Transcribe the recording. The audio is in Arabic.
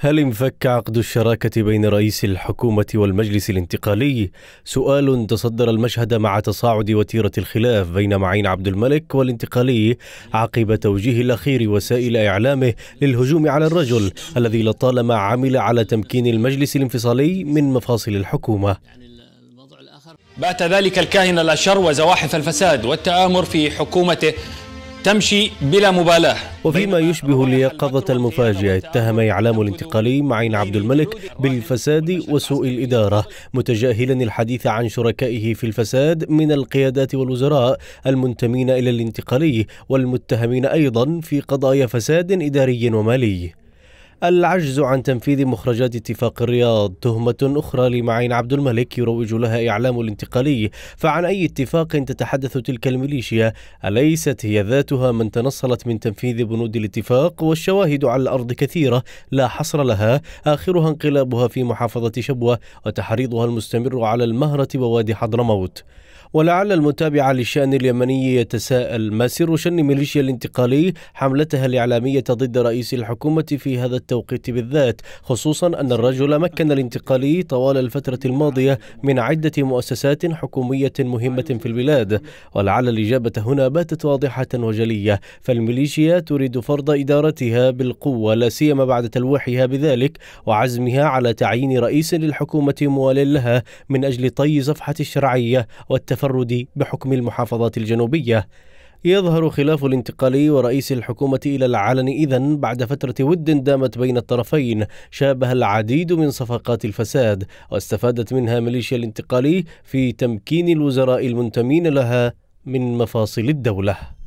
هل انفك عقد الشراكة بين رئيس الحكومة والمجلس الانتقالي؟ سؤال تصدر المشهد مع تصاعد وتيرة الخلاف بين معين عبد الملك والانتقالي عقب توجيه الأخير وسائل إعلامه للهجوم على الرجل الذي لطالما عمل على تمكين المجلس الانفصالي من مفاصل الحكومة. بات ذلك الكاهن الأشر وزواحف الفساد والتآمر في حكومته تمشي بلا مبالاة وفيما يشبه اليقظة المفاجئة اتهم إعلام الانتقالي معين عبد الملك بالفساد وسوء الإدارة متجاهلا الحديث عن شركائه في الفساد من القيادات والوزراء المنتمين إلى الانتقالي والمتهمين أيضا في قضايا فساد إداري ومالي العجز عن تنفيذ مخرجات اتفاق الرياض تهمة أخرى لمعين عبد الملك يروج لها إعلام الانتقالي فعن أي اتفاق تتحدث تلك الميليشيا أليست هي ذاتها من تنصلت من تنفيذ بنود الاتفاق والشواهد على الأرض كثيرة لا حصر لها آخرها انقلابها في محافظة شبوة وتحريضها المستمر على المهرة ووادي حضرموت ولعل المتابع للشأن اليمني يتساءل ما سر شن ميليشيا الانتقالي حملتها الإعلامية ضد رئيس الحكومة في هذا التوقيت بالذات خصوصا أن الرجل مكن الانتقالي طوال الفترة الماضية من عدة مؤسسات حكومية مهمة في البلاد ولعل الإجابة هنا باتت واضحة وجلية فالميليشيا تريد فرض إدارتها بالقوة لا سيما بعد تلويحها بذلك وعزمها على تعيين رئيس للحكومة موال لها من أجل طي صفحة الشرعية والتفرد بحكم المحافظات الجنوبية يظهر خلاف الانتقالي ورئيس الحكومة إلى العلن إذا بعد فترة ود دامت بين الطرفين شابه العديد من صفقات الفساد واستفادت منها ميليشيا الانتقالي في تمكين الوزراء المنتمين لها من مفاصل الدولة